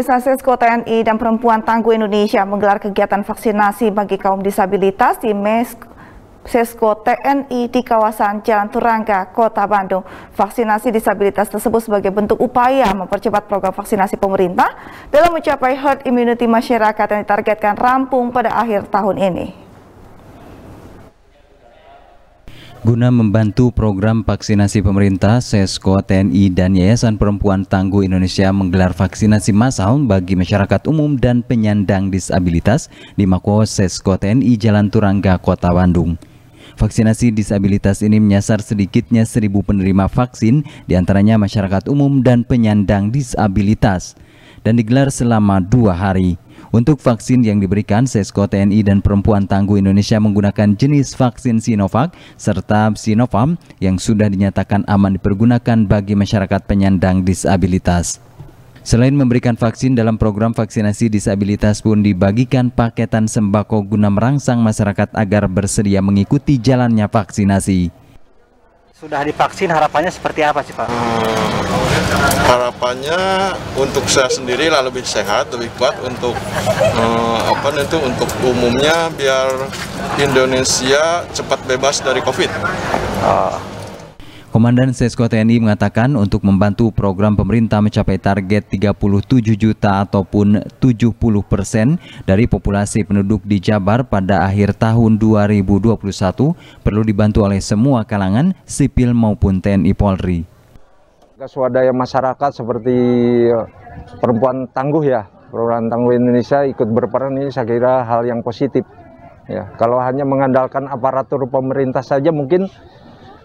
Sesko TNI dan Perempuan Tangguh Indonesia menggelar kegiatan vaksinasi bagi kaum disabilitas di MES Sesko TNI di kawasan Jalan Turangga, Kota Bandung. Vaksinasi disabilitas tersebut sebagai bentuk upaya mempercepat program vaksinasi pemerintah dalam mencapai herd immunity masyarakat yang ditargetkan rampung pada akhir tahun ini. Guna membantu program vaksinasi pemerintah, Sesko, TNI, dan Yayasan Perempuan Tangguh Indonesia menggelar vaksinasi massal bagi masyarakat umum dan penyandang disabilitas di Mako Sesko TNI Jalan Turangga, Kota Bandung. Vaksinasi disabilitas ini menyasar sedikitnya seribu penerima vaksin, diantaranya masyarakat umum dan penyandang disabilitas, dan digelar selama dua hari. Untuk vaksin yang diberikan, Sesko TNI dan Perempuan Tangguh Indonesia menggunakan jenis vaksin Sinovac serta Sinovac yang sudah dinyatakan aman dipergunakan bagi masyarakat penyandang disabilitas. Selain memberikan vaksin dalam program vaksinasi disabilitas pun dibagikan paketan sembako guna merangsang masyarakat agar bersedia mengikuti jalannya vaksinasi. Sudah divaksin harapannya seperti apa sih Pak? Hmm harapannya untuk saya sendiri lah lebih sehat, lebih kuat untuk uh, apa itu untuk umumnya biar Indonesia cepat bebas dari COVID. Ah. Komandan Sesko TNI mengatakan untuk membantu program pemerintah mencapai target 37 juta ataupun 70 persen dari populasi penduduk di Jabar pada akhir tahun 2021 perlu dibantu oleh semua kalangan, sipil maupun TNI Polri swadaya masyarakat seperti eh, perempuan tangguh ya, perempuan tangguh Indonesia ikut berperan ini saya kira hal yang positif. Ya, kalau hanya mengandalkan aparatur pemerintah saja mungkin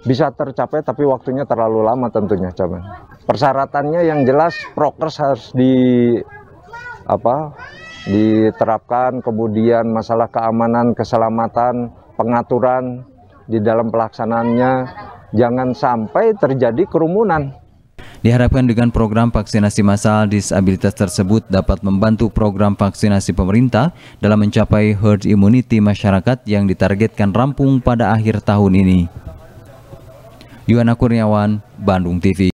bisa tercapai tapi waktunya terlalu lama tentunya cuman Persyaratannya yang jelas prokes harus di apa? diterapkan kemudian masalah keamanan, keselamatan, pengaturan di dalam pelaksanaannya jangan sampai terjadi kerumunan. Diharapkan dengan program vaksinasi massal disabilitas tersebut dapat membantu program vaksinasi pemerintah dalam mencapai herd immunity masyarakat yang ditargetkan rampung pada akhir tahun ini. Yuana Kurniawan, Bandung TV